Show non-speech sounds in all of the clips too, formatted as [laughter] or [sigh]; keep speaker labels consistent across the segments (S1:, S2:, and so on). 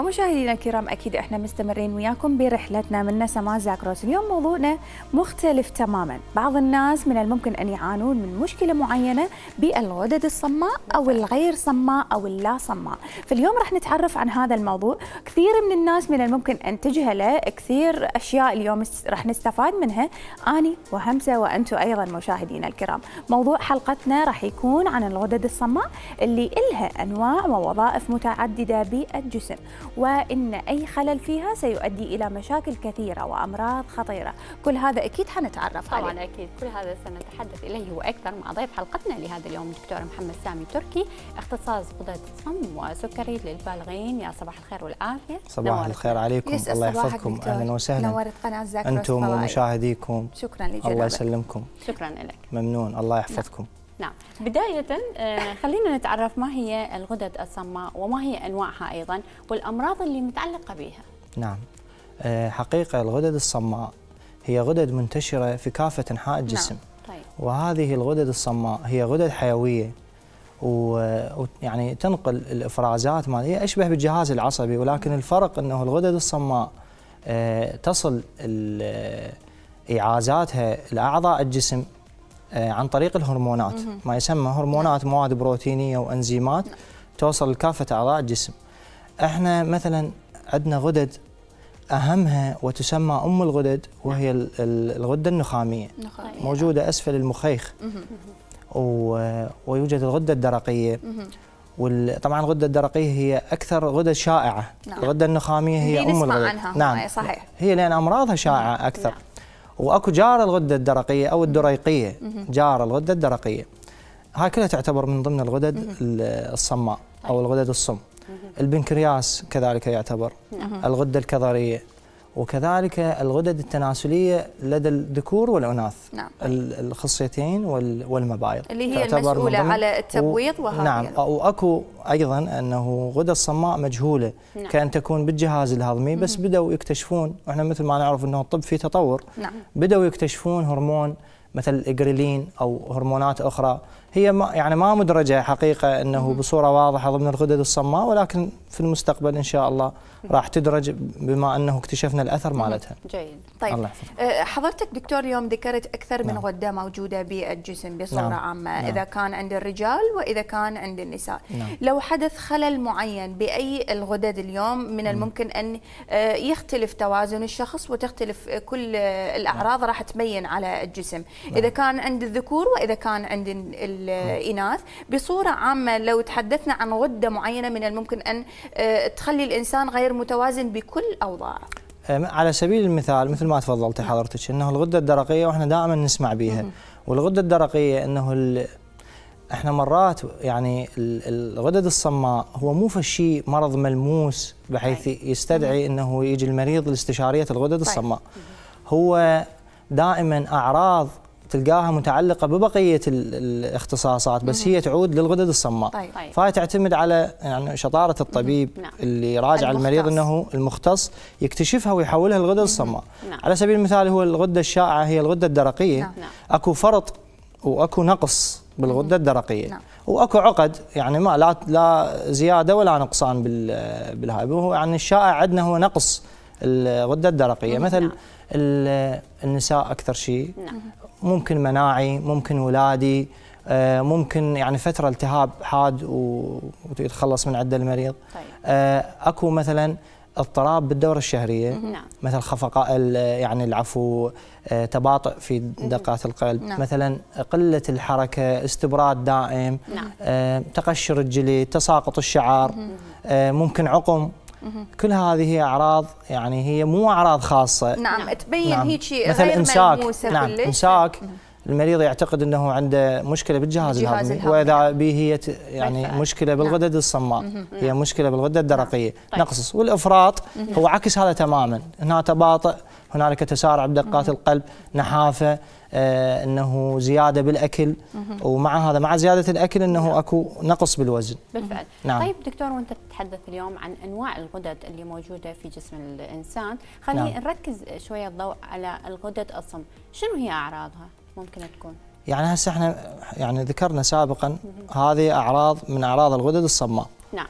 S1: ومشاهدينا الكرام اكيد احنا مستمرين وياكم برحلتنا من نسمة زاكروس اليوم موضوعنا مختلف تماما بعض الناس من الممكن ان يعانون من مشكله معينه بالغدد الصماء او الغير صماء او اللا صماء فاليوم راح نتعرف عن هذا الموضوع كثير من الناس من الممكن ان تجهله كثير اشياء اليوم راح نستفاد منها اني وهمسه وانتم ايضا مشاهدينا الكرام موضوع حلقتنا راح يكون عن الغدد الصماء اللي إلها انواع ووظائف متعدده بالجسم وإن أي خلل فيها سيؤدي إلى مشاكل كثيرة وأمراض خطيرة كل هذا
S2: أكيد حنتعرف عليه طبعا أكيد كل هذا سنتحدث إليه وأكثر مع ضيف حلقتنا لهذا اليوم الدكتور محمد سامي تركي اختصاص غده الصم وسكري للبالغين يا صباح الخير والعافية صباح الخير
S3: عليكم الله يحفظكم أهلا وسهلا نورت
S2: قناة ذاكرة أنتم
S3: ومشاهديكم
S2: شكرا لجنوبك. الله يسلمكم شكرا لك
S3: ممنون الله يحفظكم نعم.
S2: نعم بداية آه، خلينا نتعرف ما هي الغدد الصماء وما هي أنواعها أيضا والأمراض اللي متعلقة بها
S3: نعم آه، حقيقة الغدد الصماء هي غدد منتشرة في كافة أنحاء نعم. الجسم نعم. طيب. وهذه الغدد الصماء هي غدد حيوية ويعني تنقل الافرازات ماليه اشبه بالجهاز العصبي ولكن نعم. الفرق انه الغدد الصماء آه، تصل اعازاتها لاعضاء الجسم آه، عن طريق الهرمونات ما يسمى هرمونات مواد بروتينيه وانزيمات توصل لكافه اعضاء الجسم احنا مثلا عندنا غدد اهمها وتسمى ام الغدد وهي الغده النخاميه موجوده اسفل المخيخ ويوجد الغده الدرقيه طبعا الغده الدرقيه هي اكثر غده شائعه نعم. الغده النخاميه هي ام الغدد عنها نعم صحيح هي لان امراضها شائعه نعم. اكثر واكو جار الغده الدرقيه او الدريقيه جار الغده الدرقيه هاي كلها تعتبر من ضمن الغدد الصماء او طيب. الغدد الصم البنكرياس كذلك يعتبر الغده الكظريه وكذلك الغدد التناسليه لدى الذكور والاناث نعم. الخصيتين والمبايض اللي هي المسؤوله على التبويض وهذا نعم واكو ايضا انه غدد صماء مجهوله نعم. كان تكون بالجهاز الهضمي بس بداوا يكتشفون واحنا مثل ما نعرف انه الطب في تطور نعم. بداوا يكتشفون هرمون مثل الاجريلين او هرمونات اخرى هي ما يعني ما مدرجه حقيقه انه بصوره واضحه ضمن الغدد الصماء ولكن في المستقبل ان شاء الله راح تدرج بما انه اكتشفنا الاثر مالتها.
S1: جيد. طيب الله آه، حضرتك دكتور اليوم ذكرت اكثر من نعم. غده موجوده بالجسم بصوره نعم. عامه نعم. اذا كان عند الرجال واذا كان عند النساء. نعم. لو حدث خلل معين باي الغدد اليوم من الممكن ان آه، يختلف توازن الشخص وتختلف آه، كل الاعراض نعم. راح تبين على الجسم، نعم. اذا كان عند الذكور واذا كان عند الإناث بصورة عامة لو تحدثنا عن غدة معينة من الممكن أن آه، تخلي الإنسان غير متوازن بكل أوضاعه
S3: على سبيل المثال مثل ما تفضلتي حضرتك انه الغده الدرقيه واحنا دائما نسمع بها والغده الدرقيه انه ال... احنا مرات يعني الغدد الصماء هو مو فشي مرض ملموس بحيث طيب. يستدعي انه يجي المريض لاستشاريه الغدد طيب. الصماء هو دائما اعراض تلقاها متعلقه ببقيه الاختصاصات بس هي تعود للغدد الصماء طيب. طيب. فهي تعتمد على يعني شطاره الطبيب نعم. اللي يراجع المختص. المريض انه المختص يكتشفها ويحولها للغدد الصماء نعم. على سبيل المثال هو الغده الشائعه هي الغده الدرقيه نعم. نعم. اكو فرط واكو نقص بالغده الدرقيه نعم. واكو عقد يعني ما لا لا زياده ولا نقصان بالهاي هو يعني الشائع عندنا هو نقص الغده الدرقيه مثل نعم. النساء اكثر شيء نعم. ممكن مناعي ممكن ولادي آه، ممكن يعني فتره التهاب حاد ويتخلص من عده المريض طيب. آه، اكو مثلا اضطراب بالدوره الشهريه نعم. مثل خفقاء يعني العفو آه، تباطؤ في دقات القلب نعم. مثلا قله الحركه استبراد دائم نعم. تقشر الجلد تساقط الشعر نعم. ممكن عقم كل هذه هي اعراض يعني هي مو اعراض خاصه نعم,
S1: نعم. تبين نعم. هيك مثل غير امساك نعم امساك
S3: المريض يعتقد انه عنده مشكله بالجهاز الهضمي, واذا به هي يعني بالفعل. مشكله نعم. نعم. بالغدد نعم. الصماء هي مشكله بالغدد الدرقيه نعم. طيب. والافراط هو عكس هذا تماما هنا تباطؤ هنالك تسارع بدقات القلب نحافه آه، انه زياده بالاكل ومع هذا مع زياده الاكل انه نعم. اكو نقص بالوزن
S2: بالفعل نعم. طيب دكتور وانت تتحدث اليوم عن انواع الغدد اللي موجوده في جسم الانسان خلينا نعم. نركز شويه الضوء على الغدد الصم شنو هي اعراضها ممكن تكون
S3: يعني هسه احنا يعني ذكرنا سابقا هذه اعراض من اعراض الغدد الصماء نعم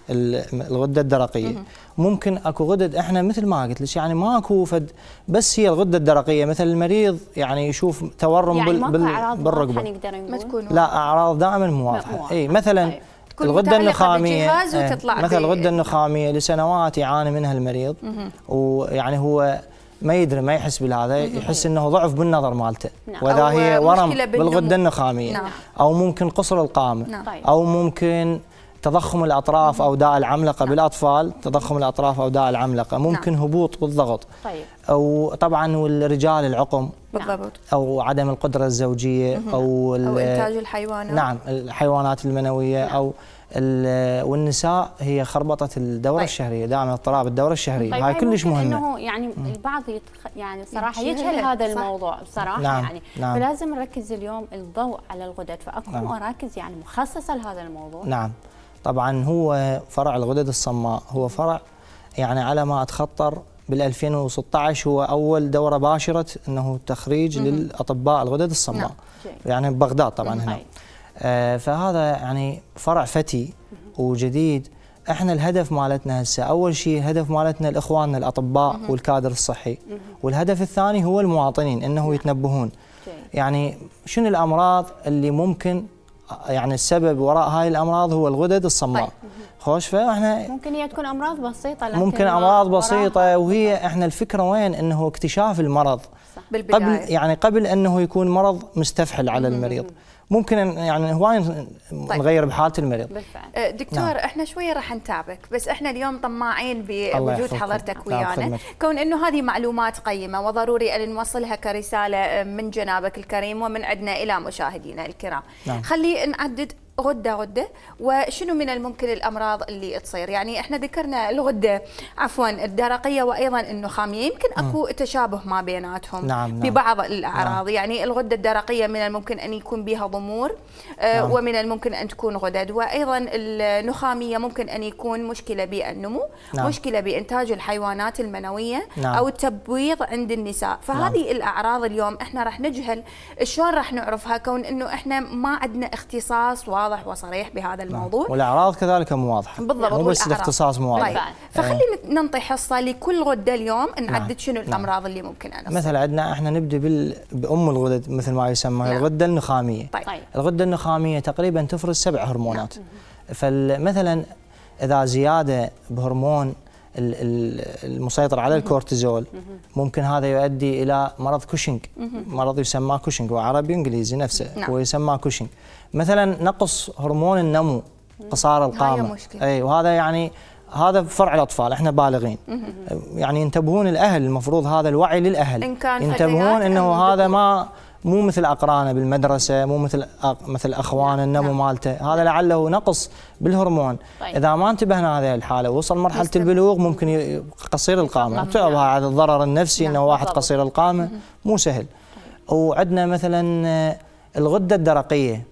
S3: الغده الدرقيه ممكن اكو غدد احنا مثل ما قلت لك يعني ماكو فد بس هي الغده الدرقيه مثل المريض يعني يشوف تورم يعني بال بال بالرقبه
S1: ما تكون لا
S3: اعراض دائما مو واضحه اي مثلا أيوه. طيب. تكون الغده النخاميه وتطلع إيه، مثل الغده النخاميه لسنوات يعاني منها المريض ويعني هو ما يدري ما يحس بالهذا يحس انه ضعف بالنظر مالته نعم. واذا هي ورم بالغده النخاميه نعم. او ممكن قصر القامه نعم. طيب. او ممكن تضخم الاطراف او داء العملقه نعم. بالاطفال تضخم الاطراف او داء العملقه نعم. ممكن نعم. هبوط بالضغط طيب او طبعا والرجال العقم بالضبط او عدم القدره الزوجيه مهم. او او انتاج
S1: الحيوانات نعم
S3: الحيوانات المنويه نعم. او والنساء هي خربطه الدوره طيب. الشهريه دائما اضطراب الدوره الشهريه طيب هاي يعني كلش مهمه انه
S2: يعني البعض يتخ... يعني صراحه يجهل هذا صح. الموضوع بصراحه نعم. يعني نعم. فلازم نركز اليوم الضوء على الغدد فاكو نعم. مراكز يعني مخصصه لهذا
S3: الموضوع نعم طبعا هو فرع الغدد الصماء هو فرع يعني على ما اتخطر بال 2016 هو اول دوره باشره انه تخريج للاطباء الغدد الصماء نعم. يعني ببغداد طبعا هنا طيب. آه فهذا يعني فرع فتي وجديد احنا الهدف مالتنا هسه اول شيء الهدف مالتنا الاخواننا الاطباء والكادر الصحي والهدف الثاني هو المواطنين انه نعم. يتنبهون يعني شنو الامراض اللي ممكن يعني السبب وراء هاي الامراض هو الغدد الصماء طيب. خوش فاحنا
S2: ممكن هي تكون امراض بسيطه لكن ممكن امراض بسيطه
S3: وهي احنا الفكره وين انه اكتشاف المرض صح. قبل يعني قبل انه يكون مرض مستفحل على المريض مم. ممكن يعني هواي طيب. نغير بحاله المريض
S1: بالفعل أه، دكتور نعم. احنا شويه راح نتابعك بس احنا اليوم طماعين بوجود حضرتك نعم، ويانا كون انه هذه معلومات قيمه وضروري ان نوصلها كرساله أه، من جنابك الكريم ومن عندنا الى مشاهدينا الكرام نعم. خلي نعدد غده غده وشنو من الممكن الامراض اللي تصير يعني احنا ذكرنا الغده عفوا الدرقيه وايضا النخاميه يمكن اكو م. تشابه ما بيناتهم نعم نعم. ببعض الاعراض نعم. يعني الغده الدرقيه من الممكن ان يكون بها ضمور آه، نعم. ومن الممكن ان تكون غدد وايضا النخاميه ممكن ان يكون مشكله بالنمو نعم. مشكله بانتاج الحيوانات المنويه نعم. او التبويض عند النساء فهذه نعم. الاعراض اليوم احنا راح نجهل شلون راح نعرفها كون انه احنا ما عندنا اختصاص واضح واضح وصريح بهذا نعم. الموضوع
S3: والاعراض كذلك مو واضحه بالضبط يعني مو بس الاختصاص مو واضح طيب، إيه. فخلينا
S1: فخلي ننطي حصه لكل غده اليوم نعم. نعدد نعم. شنو الامراض نعم. اللي ممكن انا مثلا
S3: عندنا احنا نبدا بال... بام الغدد مثل ما يسمى نعم. الغده النخاميه طيب. طيب. الغده النخاميه تقريبا تفرز سبع هرمونات نعم. فمثلا اذا زياده بهرمون المسيطر على الكورتيزول ممكن هذا يؤدي الى مرض كوشنج مرض يسمى كوشنج وعربي وانجليزي نفسه نعم. ويسمى كوشنج مثلا نقص هرمون النمو قصار القامه مشكلة. اي وهذا يعني هذا فرع الاطفال احنا بالغين يعني ينتبهون الاهل المفروض هذا الوعي للاهل إن كان ينتبهون انه هذا ما مو مثل اقرانه بالمدرسه مو مثل مثل اخوانه النمو نعم. مالته هذا لعله نقص بالهرمون طيب. اذا ما انتبهنا هذه الحاله وصل مرحله مستمر. البلوغ ممكن قصير القامه تعرفها على نعم. الضرر النفسي نعم. انه واحد بالضبط. قصير القامه مو سهل طيب. وعندنا مثلا آه، الغده الدرقيه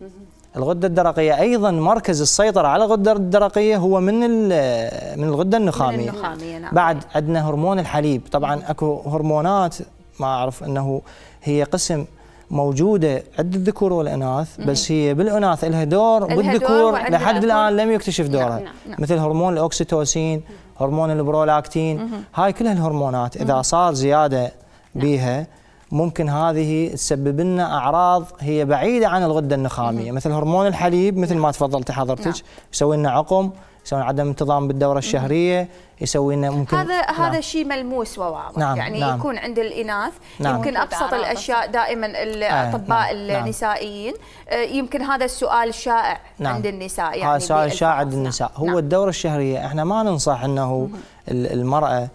S3: الغده الدرقيه ايضا مركز السيطره على الغده الدرقيه هو من من الغده النخاميه, من النخامية نعم. بعد عندنا هرمون الحليب طبعا اكو هرمونات ما اعرف انه هي قسم موجوده عند الذكور والاناث بس هي بالاناث لها دور بالذكور لحد الان لم يكتشف نعم، دورها نعم، نعم. مثل هرمون الاوكسيتوسين هرمون البرولاكتين هاي كلها الهرمونات اذا صار زياده بيها ممكن هذه تسبب لنا اعراض هي بعيده عن الغده النخاميه مثل هرمون الحليب مثل ما تفضلتي حضرتك نعم. يسوي لنا عقم لنا عدم انتظام بالدوره الشهريه يسوي لنا ممكن هذا نعم. هذا شيء
S1: ملموس وواضح نعم. يعني نعم. يكون عند الاناث نعم. يمكن ابسط الاشياء دائما الاطباء نعم. نعم. النسائيين آه، يمكن هذا السؤال شائع نعم. عند النساء يعني هذا سؤال شائع
S3: عند النساء نعم. هو الدوره الشهريه احنا ما ننصح انه المراه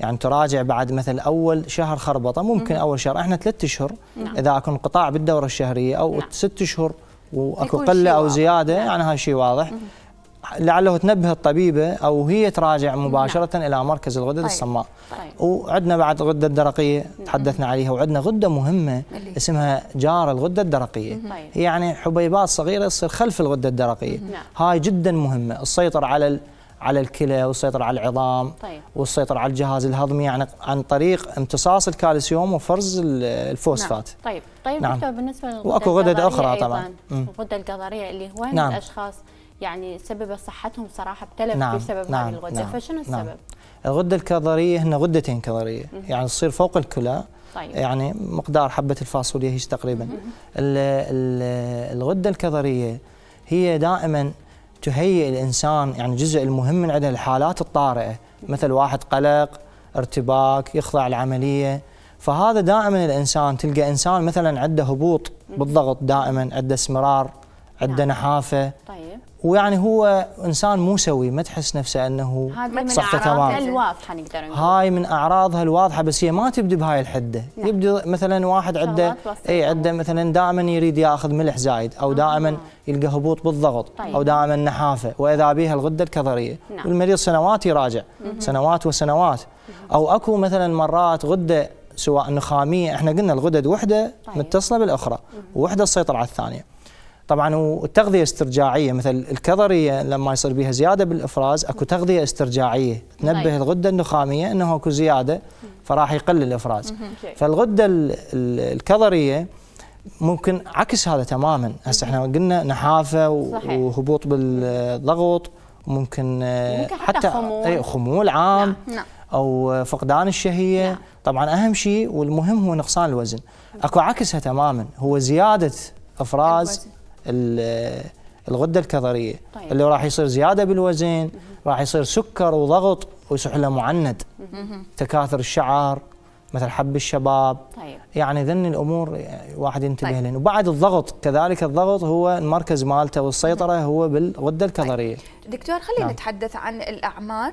S3: يعني تراجع بعد مثل اول شهر خربطه ممكن اول شهر احنا ثلاثة اشهر نعم. اذا اكو انقطاع بالدوره الشهريه او نعم. ست اشهر واكو قله او زياده نعم. يعني هذا شيء واضح مم. لعله تنبه الطبيبه او هي تراجع نعم. مباشره نعم. الى مركز الغدد طيب. الصماء طيب. وعندنا بعد غده الدرقيه نعم. تحدثنا عليها وعندنا غده مهمه اللي. اسمها جار الغده الدرقيه هي طيب. يعني حبيبات صغيره تصير خلف الغده الدرقيه نعم. هاي جدا مهمه تسيطر على على الكلى والسيطرة على العظام طيب. والسيطرة على الجهاز الهضمي يعني عن طريق امتصاص الكالسيوم وفرز الفوسفات نعم. طيب
S2: طيب نعم. دكتور بالنسبة للغدة واكو غدد أخرى طبعا الغدة الكظرية اللي هو نعم. الأشخاص يعني سبب صحتهم صراحة بتلف نعم. بسبب نعم. هذه الغدة نعم. فشنو نعم. السبب؟ نعم.
S3: الغدة الكظرية هنا غدتين كظرية يعني تصير فوق الكلى طيب. يعني مقدار حبة الفاصوليا هيش تقريبا الغدة الكظرية هي دائما تهيئ الانسان يعني جزء المهم من عندنا الحالات الطارئه مثل واحد قلق ارتباك يخضع العمليه فهذا دائما الانسان تلقى انسان مثلا عنده هبوط بالضغط دائما عنده اسمرار عنده نعم. نحافه طيب. ويعني هو انسان مو سوي ما تحس نفسه انه صحته تمام هاي من اعراضها
S2: الواضحه نقدر
S3: نقول هاي من اعراضها الواضحه بس هي ما تبدي بهاي الحده نعم. يبدي مثلا واحد عنده اي عنده مثلا دائما يريد ياخذ ملح زايد او آه. دائما آه. يلقى هبوط بالضغط طيب. او دائما نحافه واذا بها الغده الكظريه نعم. والمريض سنوات يراجع مم. سنوات وسنوات مم. او اكو مثلا مرات غده سواء نخاميه احنا قلنا الغدد وحده طيب. متصله بالاخرى وحده تسيطر على الثانيه طبعا والتغذيه استرجاعيه مثل الكظريه لما يصير بها زياده بالافراز اكو تغذيه استرجاعيه تنبه طيب. الغده النخاميه انه اكو زياده فراح يقل الافراز فالغده الكظريه ممكن عكس هذا تماما هسه احنا قلنا نحافه وهبوط بالضغط ممكن, ممكن حتى, إيه، خمول عام نعم، نعم. او فقدان الشهيه نعم. طبعا اهم شيء والمهم هو نقصان الوزن اكو عكسها تماما هو زياده افراز الوزن. الغده الكظريه طيب. اللي راح يصير زياده بالوزن راح يصير سكر وضغط وسحله معند تكاثر الشعر مثل حب الشباب طيب. يعني ذن الامور واحد ينتبه طيب. لهن وبعد الضغط كذلك الضغط هو المركز مالته والسيطره هو بالغده الكظريه طيب.
S1: دكتور خلينا نعم. نتحدث عن الاعمار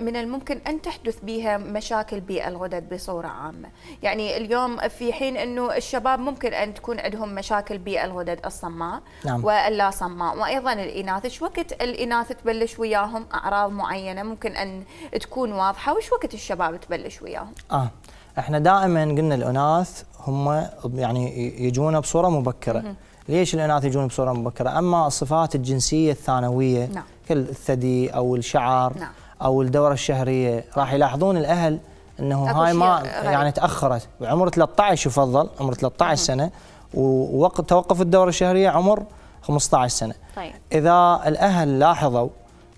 S1: من الممكن أن تحدث بها مشاكل بالغدد بصورة عامة يعني اليوم في حين أنه الشباب ممكن أن تكون عندهم مشاكل بالغدد الصماء نعم. واللا صماء وأيضا الإناث إيش وقت الإناث تبلش وياهم أعراض معينة ممكن أن تكون واضحة وإيش وقت الشباب تبلش وياهم
S3: آه. احنا دائما قلنا الاناث هم يعني يجونا بصوره مبكره ليش الاناث يجون بصوره مبكره اما الصفات الجنسيه الثانويه نعم. كالثدي او الشعر نعم. او الدوره الشهريه راح يلاحظون الاهل انه هاي ما يعني تاخرت عمر 13 يفضل عمر 13 سنه ووقت توقف الدوره الشهريه عمر 15 سنه طيب. اذا الاهل لاحظوا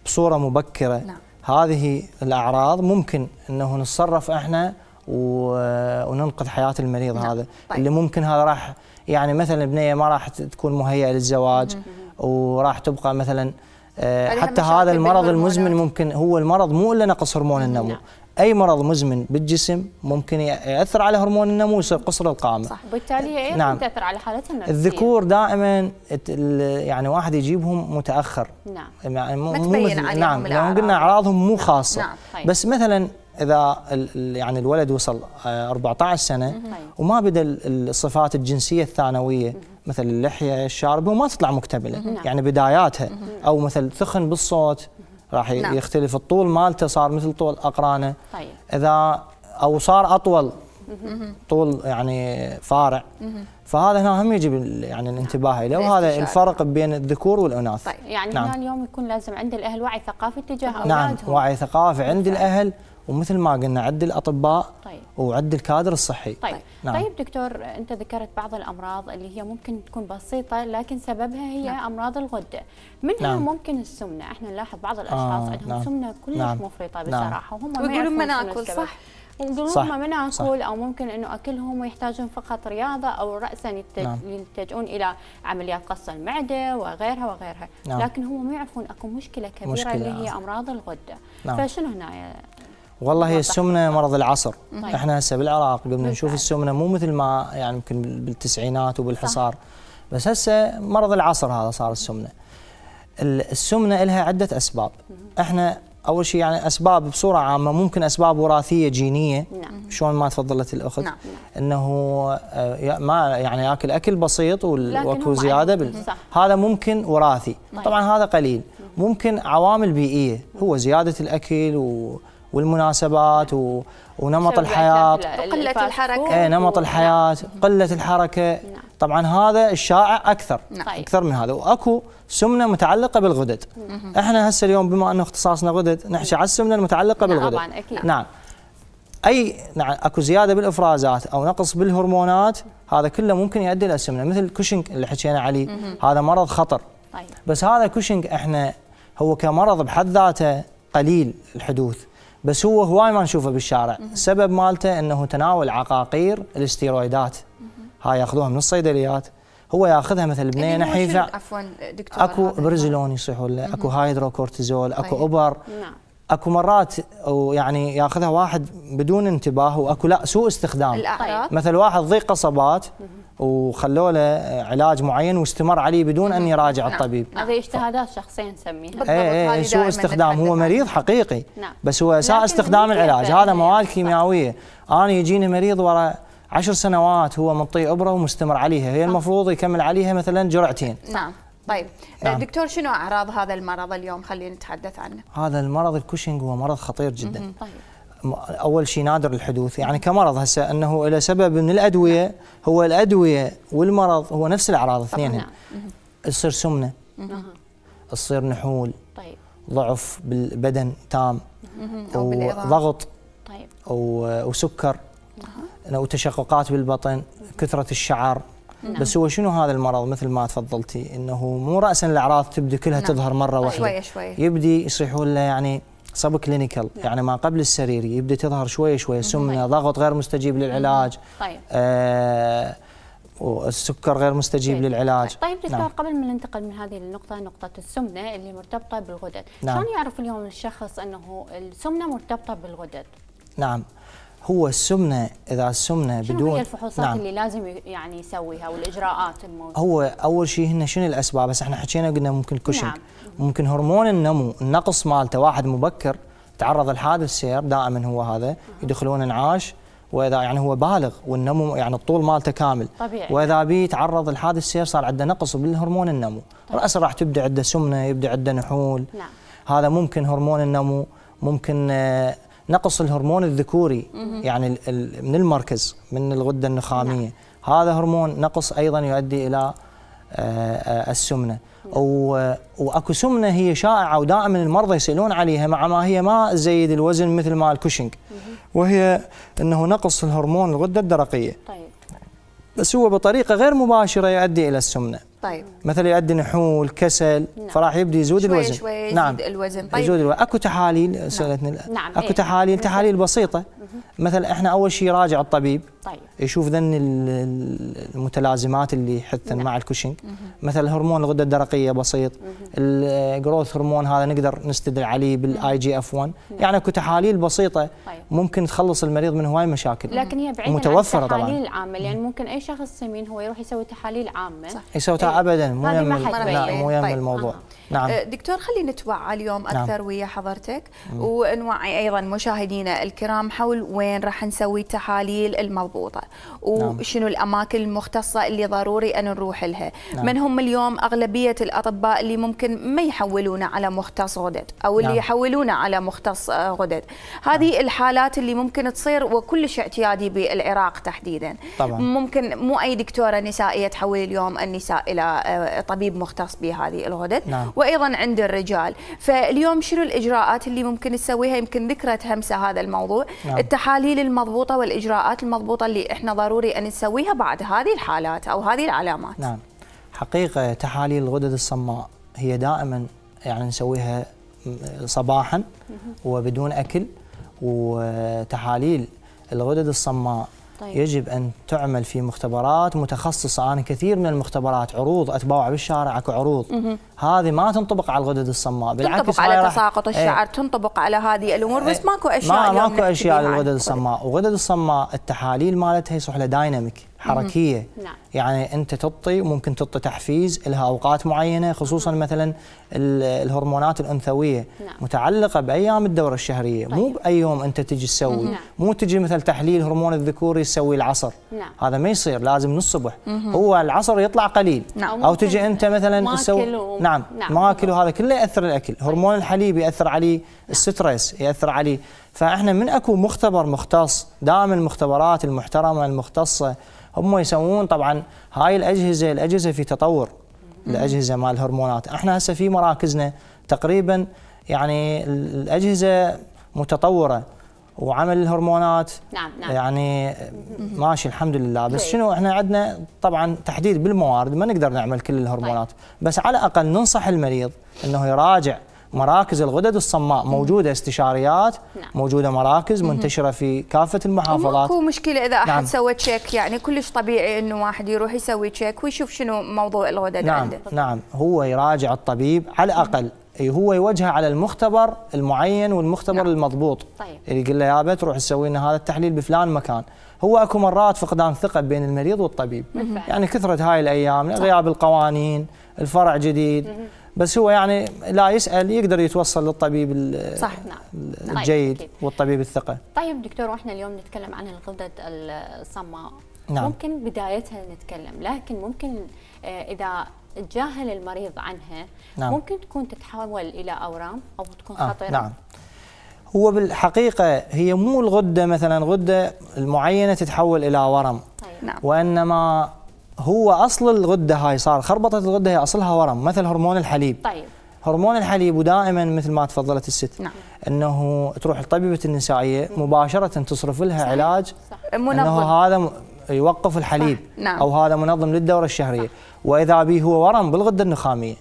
S3: بصوره مبكره نعم. هذه الاعراض ممكن انه نتصرف احنا وننقذ حياه المريض نعم. هذا طيب. اللي ممكن هذا راح يعني مثلا البنيه ما راح تكون مهيئه للزواج وراح تبقى مثلا آه، حتى هذا المرض المزمن ممكن هو المرض مو الا نقص هرمون النمو نعم. اي مرض مزمن بالجسم ممكن ياثر على هرمون النمو يصير قصر القامه صح
S2: بالتالي ايضا نعم. تاثر على حالتها النفسيه الذكور
S3: دائما يعني واحد يجيبهم متاخر نعم يعني مو متبين مثل نعم لو قلنا اعراضهم مو خاصه نعم. طيب. بس مثلا اذا يعني الولد وصل 14 آه، سنه طيب. وما بدا الصفات الجنسيه الثانويه مثل اللحيه الشعر وما تطلع مكتمله نعم. يعني بداياتها او مثل ثخن بالصوت راح نعم. يختلف الطول مالته صار مثل طول اقرانه طيب. اذا او صار اطول طول يعني فارع فهذا هنا هم يجب يعني نعم. الانتباه اليه وهذا الفرق بين الذكور والاناث طيب
S2: يعني نعم. هنا اليوم يكون لازم عند الاهل وعي ثقافي تجاه اولادهم نعم
S3: وعي ثقافي عند الاهل ومثل ما قلنا عد الاطباء طيب. وعد الكادر الصحي طيب نعم. طيب
S2: دكتور انت ذكرت بعض الامراض اللي هي ممكن تكون بسيطه لكن سببها هي نعم. امراض الغده منها نعم. ممكن السمنه احنا نلاحظ بعض آه، الاشخاص آه. عندهم نعم. سمنه كلش نعم. مفرطه نعم. بصراحه نعم. وهم يقولون ما ناكل صح يقولون ما ناكل او ممكن انه اكلهم ويحتاجون فقط رياضه او راسا يلتجئون نعم. يلتجئون الى عمليات قص المعده وغيرها وغيرها نعم. لكن هم ما يعرفون اكو مشكله كبيره مشكلة. اللي هي آه. امراض الغده نعم. فشنو هنا
S3: والله هي السمنه مرض العصر طيب. احنا هسه بالعراق قمنا نشوف السمنه مو مثل ما يعني يمكن بالتسعينات وبالحصار صح. بس هسه مرض العصر هذا صار السمنه السمنه لها عده اسباب احنا اول شيء يعني اسباب بصوره عامه ممكن اسباب وراثيه جينيه نعم. شلون ما تفضلت الاخت نعم. انه آه، ما يعني ياكل اكل بسيط واكو زياده بال... هذا ممكن وراثي طيب. طبعا هذا قليل ممكن عوامل بيئيه هو زياده الاكل و... والمناسبات و... ونمط الحياه قله الحركه اي نمط نعم. الحياه نعم. قله الحركه نعم. طبعا هذا الشائع اكثر نعم. طيب. اكثر من هذا واكو سمنه متعلقه بالغدد نعم. احنا هسه اليوم بما انه اختصاصنا غدد نحكي على السمنه المتعلقه نعم. بالغدد طبعا اكيد نعم اي نعم اكو زياده بالافرازات او نقص بالهرمونات هذا كله ممكن يؤدي الى السمنه مثل الكوشنج اللي حكينا عليه هذا مرض خطر طيب. بس هذا كوشنج احنا هو كمرض بحد ذاته قليل الحدوث بس هو هواي ما نشوفه بالشارع السبب مالته انه تناول عقاقير الاستيرويدات هاي ياخذوها من الصيدليات هو ياخذها مثل يعني بنيه نحيفه عفوا دكتور اكو برزلون يصيحون له اكو هايدروكورتيزول اكو طيب. ابر نعم اكو مرات يعني ياخذها واحد بدون انتباه واكو لا سوء استخدام الأعراض. مثل واحد ضيق قصبات وخلوا له علاج معين واستمر عليه بدون ان نعم. يراجع نعم. الطبيب
S2: هذه اجتهادات شخصيه نسميها بالضبط إيه، إيه، هذه سوء استخدام
S3: هو مريض حقيقي نعم. بس هو ساء استخدام العلاج هذا مواد كيميائيه انا يجيني مريض ورا عشر سنوات هو منطي ابره ومستمر عليها هي نعم. المفروض يكمل عليها مثلا جرعتين
S1: نعم طيب نعم. دكتور شنو اعراض هذا المرض اليوم خلينا نتحدث عنه
S3: هذا المرض الكوشنج هو مرض خطير جدا طيب اول شيء نادر الحدوث يعني كمرض هسه انه الى سبب من الادويه هو الادويه والمرض هو نفس الاعراض اثنين نعم. تصير سمنه تصير نحول طيب ضعف بالبدن تام وضغط طيب آه، وسكر وتشققات بالبطن كثره الشعر نعم. بس هو شنو هذا المرض مثل ما تفضلتي انه مو راسا الاعراض تبدي كلها نعم. تظهر مره واحده شوي شوي يبدي يصيحون له يعني سب كلينيكال نعم. يعني ما قبل السريري يبدا تظهر شويه شويه سمنه طيب. ضغط غير مستجيب للعلاج طيب آه والسكر غير مستجيب طيب. للعلاج طيب دكتور نعم.
S2: قبل ما ننتقل من هذه النقطة نقطة السمنة اللي مرتبطة بالغدد نعم. شلون يعرف اليوم الشخص أنه السمنة مرتبطة بالغدد
S3: نعم هو السمنه اذا السمنه بدون شنو هي الفحوصات نعم. اللي
S2: لازم يعني يسويها والاجراءات
S3: الموجوده؟ هو اول شيء هنا شنو الاسباب بس احنا حكينا قلنا ممكن كوشنج نعم. ممكن هرمون النمو النقص مالته واحد مبكر تعرض لحادث سير دائما هو هذا يدخلون انعاش واذا يعني هو بالغ والنمو يعني الطول مالته كامل طبيعي واذا بي تعرض لحادث سير صار عنده نقص بالهرمون النمو راسا راح تبدا عنده سمنه يبدا عنده نحول نعم. هذا ممكن هرمون النمو ممكن آه، نقص الهرمون الذكوري يعني من المركز من الغده النخاميه نعم. هذا هرمون نقص ايضا يؤدي الى آه، آه، السمنه نعم. واكو سمنه هي شائعه ودائما المرضى يسالون عليها مع ما هي ما تزيد الوزن مثل ما الكوشنج وهي انه نقص الهرمون الغده الدرقيه طيب بس هو بطريقه غير مباشره يؤدي الى السمنه طيب مثلا يؤدي نحول كسل نعم. فراح يبدي يزود شوي الوزن شوي نعم
S1: الوزن طيب يزود الوزن.
S3: اكو تحاليل نعم. سالتني نعم. اكو إيه؟ تحاليل تحاليل بسيطه مثلا احنا اول شيء راجع الطبيب طيب يشوف ذن المتلازمات اللي يحثن نعم. مع الكوشنج مثل هرمون الغده الدرقيه بسيط الجروث هرمون هذا نقدر نستدعي عليه بالاي جي اف 1 يعني اكو تحاليل بسيطه طيب. ممكن تخلص المريض من هواي مشاكل لكن هي بعيده عن طبعا التحاليل
S2: العامه لان يعني ممكن اي شخص سمين هو يروح يسوي تحاليل عامه صح.
S3: يسويها طيب. ابدا مو يم مو يم طيب. الموضوع نعم. آه. نعم
S1: دكتور خلينا نتوعى اليوم نعم. اكثر نعم. ويا حضرتك ونوعي ايضا مشاهدينا الكرام حول وين راح نسوي تحاليل الموضوع مضبوطه نعم. وشنو الاماكن المختصه اللي ضروري ان نروح لها نعم. من هم اليوم اغلبيه الاطباء اللي ممكن ما يحولونا على مختص غدد او اللي يحولون نعم. يحولونا على مختص آه، غدد هذه الحالات اللي ممكن تصير وكلش اعتيادي بالعراق تحديدا طبعا. ممكن مو اي دكتوره نسائيه تحول اليوم النساء الى آه، طبيب مختص بهذه الغدد نعم. وايضا عند الرجال فاليوم شنو الاجراءات اللي ممكن تسويها يمكن ذكرت همسه هذا الموضوع نعم. التحاليل المضبوطه والاجراءات المضبوطه الخطوات اللي احنا ضروري أن نسويها بعد هذه الحالات أو هذه العلامات نعم
S3: حقيقة تحاليل الغدد الصماء هي دائما يعني نسويها صباحا وبدون أكل وتحاليل الغدد الصماء طيب. يجب أن تعمل في مختبرات متخصصة أنا كثير من المختبرات عروض أتباع بالشارع أكو عروض هذه ما تنطبق على الغدد الصماء بالعكس تنطبق على تساقط إيه. الشعر
S1: ايه تنطبق على هذه الامور بس إيه. ماكو اشياء ما ماكو اشياء للغدد الصماء
S3: وغدد الصماء التحاليل مالتها يصح دايناميك حركيه نعم. يعني انت تطي وممكن تطي تحفيز لها اوقات معينه خصوصا مم. مثلا الهرمونات الانثويه نعم. متعلقه بايام الدوره الشهريه طيب. مو باي يوم انت تجي تسوي نعم. مو تجي مثل تحليل هرمون الذكوري تسوي العصر نعم. هذا ما يصير لازم من الصبح مم. هو العصر يطلع قليل نعم. او تجي انت مثلا تسوي نعم نعم, نعم. ماكل وهذا كله ياثر الاكل هرمون الحليب ياثر عليه نعم. الستريس ياثر عليه فاحنا من اكو مختبر مختص دائما المختبرات المحترمه المختصه هم يسوون طبعا هاي الاجهزه الاجهزه في تطور الاجهزه مال الهرمونات احنا هسه في مراكزنا تقريبا يعني الاجهزه متطوره وعمل الهرمونات نعم نعم يعني ماشي الحمد لله بس طيب. شنو احنا عندنا طبعا تحديد بالموارد ما نقدر نعمل كل الهرمونات طيب. بس على الاقل ننصح المريض انه يراجع مراكز الغدد الصماء موجوده استشاريات نعم. موجوده مراكز منتشره في كافه المحافظات ماكو
S1: مشكله اذا احد نعم. سوى تشيك يعني كلش طبيعي انه واحد يروح يسوي تشيك ويشوف شنو موضوع الغدد نعم عنده
S3: نعم هو يراجع الطبيب على الاقل إيه، هو يوجهه على المختبر المعين والمختبر نعم. المضبوط طيب. اللي يقول له يابا روح تسوي لنا هذا التحليل بفلان مكان هو اكو مرات فقدان ثقه بين المريض والطبيب مم. يعني كثره هاي الايام صح. غياب القوانين الفرع جديد مم. بس هو يعني لا يسال يقدر يتوصل للطبيب صح نعم. طيب، الجيد طيب. والطبيب الثقه
S2: طيب دكتور واحنا اليوم نتكلم عن الغدد الصماء نعم. ممكن بدايتها نتكلم لكن ممكن آه، اذا تجاهل المريض عنها نعم. ممكن تكون تتحول الى اورام او تكون آه، خطيره آه نعم
S3: هو بالحقيقة هي مو الغدة مثلا غدة المعينه تتحول إلى ورم طيب. نعم. وإنما هو أصل الغدة هاي صار خربطة الغدة هي أصلها ورم مثل هرمون الحليب طيب. هرمون الحليب ودائما مثل ما تفضلت الست نعم. انه تروح لطبيبه النسائيه مباشره تصرف لها صحيح. علاج صح. منظم انه هذا يوقف الحليب نعم. او هذا منظم للدوره الشهريه واذا به هو ورم بالغده النخاميه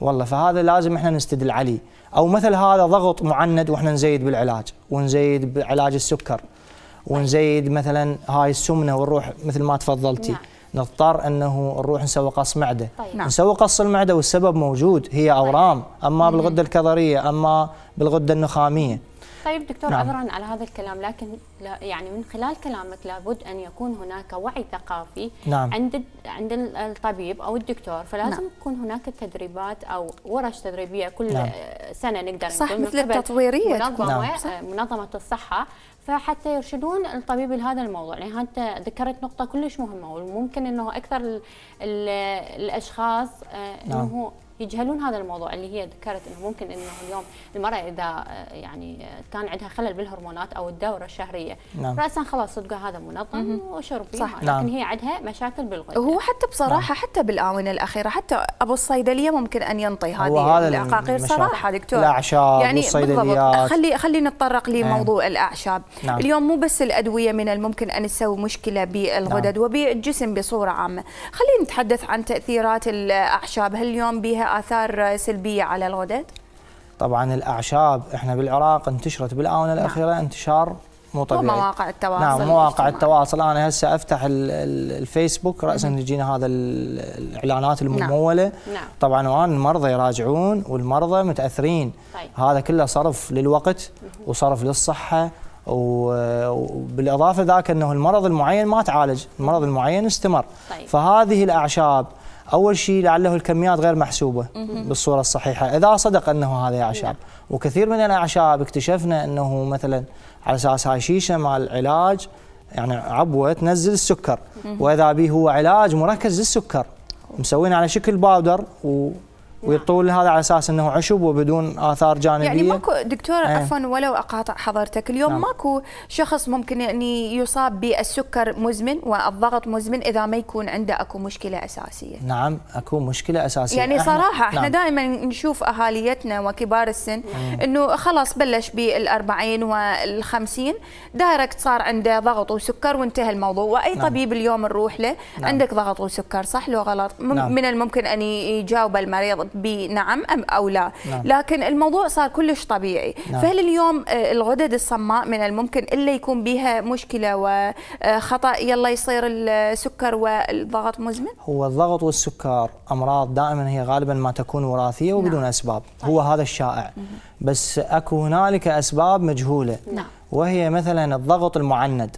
S3: والله فهذا لازم احنا نستدل عليه او مثل هذا ضغط معند واحنا نزيد بالعلاج ونزيد بعلاج السكر ونزيد مثلا هاي السمنه ونروح مثل ما تفضلتي نعم. نضطر انه نروح نسوي قص معده طيب. نعم. نعم. نسوي قص المعده والسبب موجود هي اورام طيب. اما بالغده الكظريه اما بالغده النخاميه
S2: طيب دكتور نعم. عذرا على هذا الكلام لكن لا يعني من خلال كلامك لابد ان يكون هناك وعي ثقافي نعم. عند عند الطبيب او الدكتور فلازم نعم. تكون هناك تدريبات او ورش تدريبيه كل نعم. سنه نقدر صح مثل التطويريه منظمه نعم. منظمه الصحه فحتى يرشدون الطبيب لهذا الموضوع يعني انت ذكرت نقطه كلش مهمه وممكن انه اكثر الـ الـ الاشخاص آه، نعم. انه نعم. يجهلون هذا الموضوع اللي هي ذكرت انه ممكن انه اليوم المراه اذا آه، يعني آه، كان عندها خلل بالهرمونات او الدوره الشهريه نعم. راسا خلاص صدقه هذا منظم وشربي صح لكن نعم. هي عندها مشاكل بالغده هو
S1: حتى بصراحه نعم. حتى بالاونه الاخيره حتى ابو الصيدليه ممكن ان ينطي هذه العقاقير صراحه دكتور الاعشاب يعني بالضبط خلي خلي نتطرق نعم. لموضوع الاعشاب نعم. اليوم مو بس الادويه من الممكن ان تسوي مشكله بالغدد نعم. وبالجسم بصوره عامه خلينا نتحدث عن تاثيرات الاعشاب هل اليوم بها آثار سلبية على الغدد؟
S3: طبعا الأعشاب احنا بالعراق انتشرت بالآونة نعم. الأخيرة نعم. انتشار مو طبيعي مواقع
S1: التواصل نعم مواقع
S3: التواصل انا هسه افتح الفيسبوك راسا يجينا هذا الاعلانات نعم. المموله نعم. طبعا وان المرضى يراجعون والمرضى متاثرين طيب. هذا كله صرف للوقت وصرف للصحه وبالاضافه ذاك انه المرض المعين ما تعالج المرض المعين استمر طيب. فهذه الاعشاب أول شيء لعله الكميات غير محسوبة بالصورة الصحيحة إذا صدق أنه هذا نعم. أعشاب وكثير من الأعشاب اكتشفنا أنه مثلا على أساس هاي شيشة مع العلاج يعني عبوة تنزل السكر وإذا به هو علاج مركز للسكر مسوين على شكل باودر ويطول نعم. هذا على اساس انه عشب وبدون اثار جانبيه يعني ماكو دكتور إيه. عفوا
S1: ولو اقاطع حضرتك اليوم نعم. ماكو شخص ممكن يعني يصاب بالسكر مزمن والضغط مزمن اذا ما يكون عنده اكو مشكله اساسيه
S3: نعم اكو مشكله اساسيه يعني احنا صراحه احنا نعم.
S1: دائما نشوف اهاليتنا وكبار السن انه خلاص بلش بال40 وال50 دايركت صار عنده ضغط وسكر وانتهى الموضوع واي نعم. طبيب اليوم نروح له نعم. عندك ضغط وسكر صح لو غلط نعم. من الممكن ان يجاوب المريض بنعم أم أو لا نعم. لكن الموضوع صار كلش طبيعي نعم. فهل اليوم آه، الغدد الصماء من الممكن إلا يكون بها مشكلة وخطأ آه، يلا يصير السكر والضغط
S3: مزمن هو الضغط والسكر أمراض دائما هي غالبا ما تكون وراثية نعم. وبدون نعم. أسباب طيب. هو هذا الشائع مم. بس أكو هنالك أسباب مجهولة نعم. وهي مثلا الضغط المعند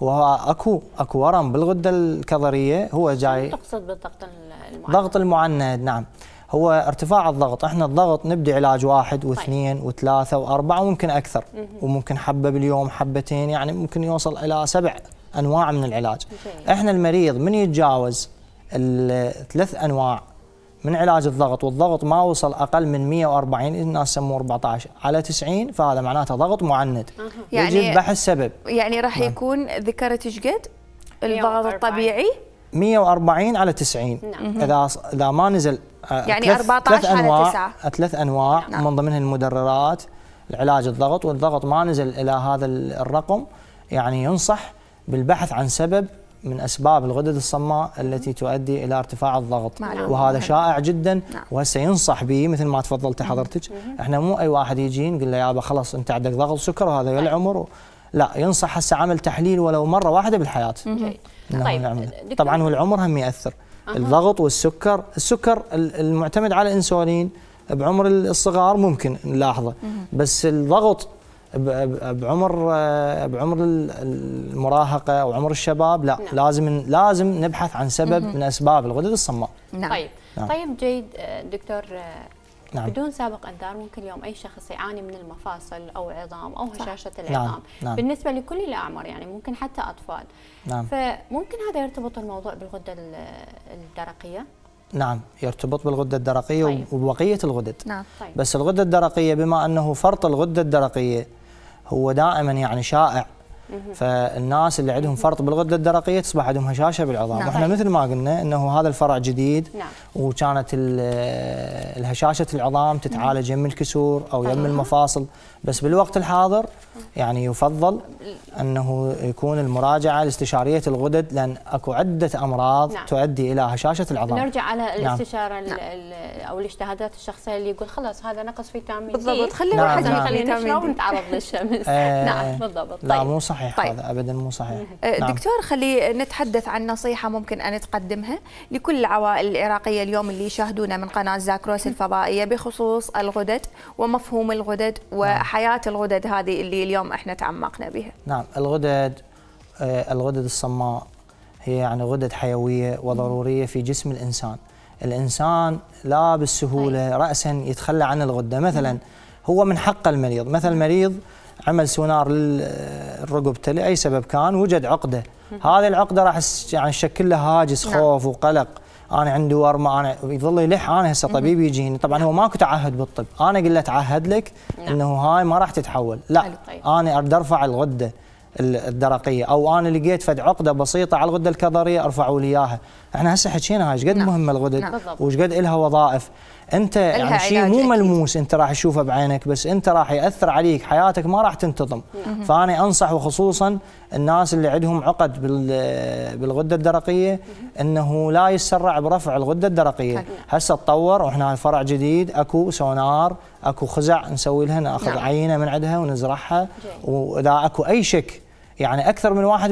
S3: وهو اكو اكو ورم بالغده الكظريه هو جاي تقصد بالضغط المعند ضغط المعند نعم هو ارتفاع الضغط احنا الضغط نبدي علاج واحد طيب. واثنين طيب. وثلاثة وأربعة وممكن أكثر مم. وممكن حبة باليوم حبتين يعني ممكن يوصل إلى سبع أنواع من العلاج احنا المريض من يتجاوز الثلاث أنواع من علاج الضغط والضغط ما وصل اقل من 140 الناس سموه 14 على 90 فهذا معناته ضغط معند يعني يجب بحث سبب
S1: يعني راح نعم. يكون ذكرت ايش قد الضغط الطبيعي
S3: 140 على 90 نعم. اذا اذا ما نزل آه، يعني 14 على 9 آه، ثلاث انواع نعم. من ضمنها المدررات العلاج الضغط والضغط ما نزل الى هذا الرقم يعني ينصح بالبحث عن سبب من اسباب الغدد الصماء التي تؤدي الى ارتفاع الضغط معلوم. وهذا نعم. شائع جدا نعم. وهسه ينصح به مثل ما تفضلتي حضرتك احنا مو اي واحد يجي نقول له يابا خلاص انت عندك ضغط سكر وهذا نعم. يا العمر لا ينصح هسه عمل تحليل ولو مره واحده بالحياه طيب. طبعا والعمر هم ياثر أه. الضغط والسكر السكر المعتمد على الانسولين بعمر الصغار ممكن نلاحظه أه. بس الضغط بعمر بعمر المراهقه او عمر الشباب لا نعم. لازم لازم نبحث عن سبب من اسباب الغدد الصماء
S2: نعم. طيب نعم. طيب جيد دكتور نعم. بدون سابق انذار ممكن اليوم اي شخص يعاني من المفاصل او عظام او هشاشه نعم. العظام نعم. نعم. بالنسبه لكل الاعمار يعني ممكن حتى اطفال نعم. فممكن هذا يرتبط الموضوع بالغده
S3: الدرقيه نعم يرتبط بالغدة الدرقية طيب. وبقية الغدد نعم. طيب. بس الغدة الدرقية بما أنه فرط الغدة الدرقية هو دائما يعني شائع فالناس اللي عندهم فرط بالغده الدرقيه تصبح عندهم هشاشه بالعظام، نعم. واحنا طيب. مثل ما قلنا انه هذا الفرع جديد نعم. وكانت الهشاشه العظام تتعالج يم الكسور او يم المفاصل بس بالوقت الحاضر يعني يفضل انه يكون المراجعه لاستشاريه الغدد لان اكو عده امراض نعم. تؤدي الى هشاشه العظام نرجع على نعم.
S2: الاستشاره نعم. او الاجتهادات الشخصيه اللي يقول خلاص هذا نقص فيتامين بالضبط خلي نعم واحد نعم. فيتامين نتعرض للشمس [laughs] آه نعم بالضبط
S3: لا طيب. مو صحيح طيب. هذا ابدا مو صحيح آه، نعم. دكتور
S1: خلي نتحدث عن نصيحه ممكن ان تقدمها لكل العوائل العراقيه اليوم اللي يشاهدونا من قناة زاكروس الفضائية بخصوص الغدد ومفهوم الغدد نعم. وحياة الغدد هذه اللي اليوم احنا تعمقنا
S3: بها نعم الغدد آه، الغدد الصماء هي يعني غدد حيوية وضرورية في جسم الإنسان الإنسان لا بالسهولة طيب. رأسا يتخلى عن الغدة مثلا هو من حق المريض مثلا المريض عمل سونار آه، لرقبته لاي سبب كان وجد عقده هذه العقده راح يعني تشكل له هاجس نعم. خوف وقلق انا عندي ورمه انا يظل يلح انا هسه طبيب يجيني طبعا هو ماكو تعهد بالطب انا قلت له تعهد لك انه هاي ما راح تتحول لا طيب. انا اريد ارفع الغده الدرقيه او انا لقيت فد عقده بسيطه على الغده الكظريه ارفعوا لي اياها احنا هسه حكينا هاي ايش قد نعم. مهمه الغدد نعم، وايش قد لها وظائف انت يعني شيء مو ملموس انت راح تشوفه بعينك بس انت راح ياثر عليك حياتك ما راح تنتظم فانا انصح وخصوصا الناس اللي عندهم عقد بالغده الدرقيه انه لا يسرع برفع الغده الدرقيه هسه تطور واحنا فرع جديد اكو سونار اكو خزع نسوي لها ناخذ نعم. عينه من عندها ونزرعها واذا اكو اي شك يعني اكثر من 1%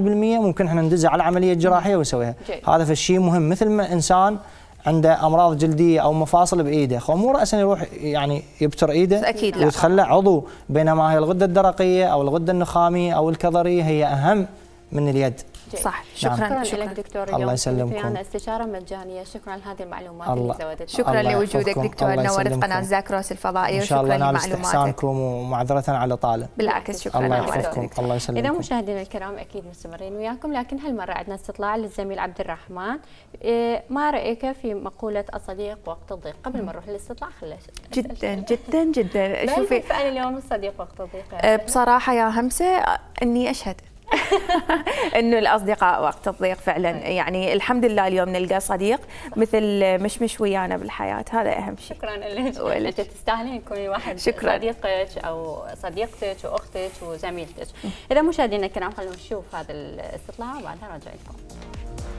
S3: ممكن احنا ندزها على العمليه الجراحيه ونسويها هذا فالشيء مهم مثل ما انسان عنده امراض جلديه او مفاصل بايده خو مو راسا يروح يعني يبتر ايده اكيد لا عضو بينما هي الغده الدرقيه او الغده النخاميه او الكظريه هي اهم من اليد صح شكرا نعم. شكرا
S2: لك دكتور الله يسلمكم أنا استشاره مجانيه شكرا لهذه المعلومات الله. اللي زودت شكرا الله لوجودك دكتور نورت قناه زاكروس الفضائيه وشكرا لمعلوماتك ان شاء الله نال استحسانكم
S3: ومعذره على طاله بالعكس شكرا الله يحفظكم الله يسلمكم اذا
S2: مشاهدينا الكرام اكيد مستمرين وياكم لكن هالمره عندنا استطلاع للزميل عبد الرحمن إيه، ما رايك في مقوله الصديق وقت الضيق قبل ما نروح للاستطلاع خلينا
S1: جدا جدا جدا شوفي
S2: انا اليوم الصديق وقت الضيق إيه،
S1: بصراحه يا همسه اني اشهد [laughs] انه الاصدقاء وقت الضيق فعلا يعني الحمد لله اليوم نلقى صديق مثل مشمش ويانا بالحياه هذا اهم شيء
S2: شكرا لك [laughs] انت تستاهلين تكوني واحد شكرا. صديقك او صديقتك واختك وزميلتك اذا مشاهدينا الكرام خلونا نشوف هذا الاستطلاع وبعدها راجع لكم